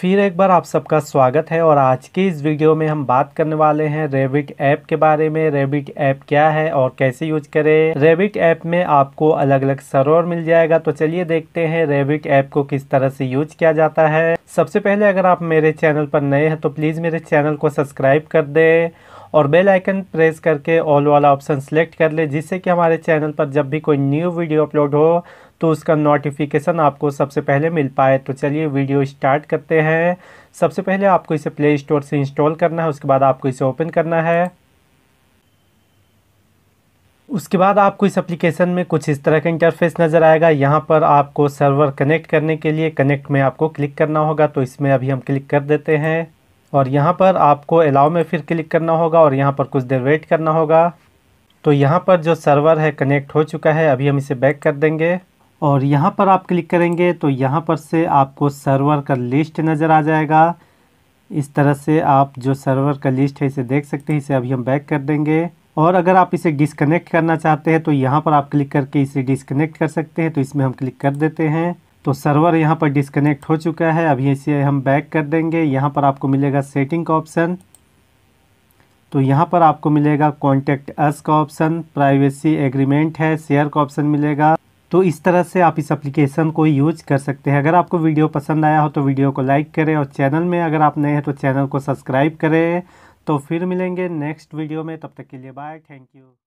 फिर एक बार आप सबका स्वागत है और आज के इस वीडियो में हम बात करने वाले हैं रेबिट ऐप के बारे में रेबिट ऐप क्या है और कैसे यूज करें रेबिट ऐप में आपको अलग अलग सर्वर मिल जाएगा तो चलिए देखते हैं रेबिट ऐप को किस तरह से यूज किया जाता है सबसे पहले अगर आप मेरे चैनल पर नए हैं तो प्लीज़ मेरे चैनल को सब्सक्राइब कर दें और बेल आइकन प्रेस करके ऑल वाला ऑप्शन सेलेक्ट कर ले जिससे कि हमारे चैनल पर जब भी कोई न्यू वीडियो अपलोड हो तो उसका नोटिफिकेशन आपको सबसे पहले मिल पाए तो चलिए वीडियो स्टार्ट करते हैं सबसे पहले आपको इसे प्ले स्टोर से इंस्टॉल करना है उसके बाद आपको इसे ओपन करना है उसके बाद आपको इस एप्लीकेशन में कुछ इस तरह का इंटरफेस नज़र आएगा यहाँ पर आपको सर्वर कनेक्ट करने के लिए कनेक्ट में आपको क्लिक करना होगा तो इसमें अभी हम क्लिक कर देते हैं और यहाँ पर आपको अलाउ में फिर क्लिक करना होगा और यहाँ पर कुछ देर वेट करना होगा तो यहाँ पर जो सर्वर है कनेक्ट हो चुका है अभी हम इसे बैक कर देंगे और यहाँ पर आप क्लिक करेंगे तो यहाँ पर से आपको सर्वर का लिस्ट नज़र आ जाएगा इस तरह से आप जो सर्वर का लिस्ट है इसे देख सकते हैं इसे अभी हम बैक कर देंगे और अगर आप इसे डिसकनेक्ट करना चाहते हैं तो यहाँ पर आप क्लिक करके इसे डिसकनेक्ट कर सकते हैं तो इसमें हम क्लिक कर देते हैं तो सर्वर यहाँ पर डिस्कनेक्ट हो चुका है अभी इसे हम बैक कर देंगे यहाँ पर आपको मिलेगा सेटिंग का ऑप्शन तो यहाँ पर आपको मिलेगा कॉन्टेक्ट अस का ऑप्शन प्राइवेसी एग्रीमेंट है शेयर का ऑप्शन मिलेगा तो इस तरह से आप इस एप्लीकेशन को यूज कर सकते हैं अगर आपको वीडियो पसंद आया हो तो वीडियो को लाइक करें और चैनल में अगर आप नए हैं तो चैनल को सब्सक्राइब करें तो फिर मिलेंगे नेक्स्ट वीडियो में तब तक के लिए बाय थैंक यू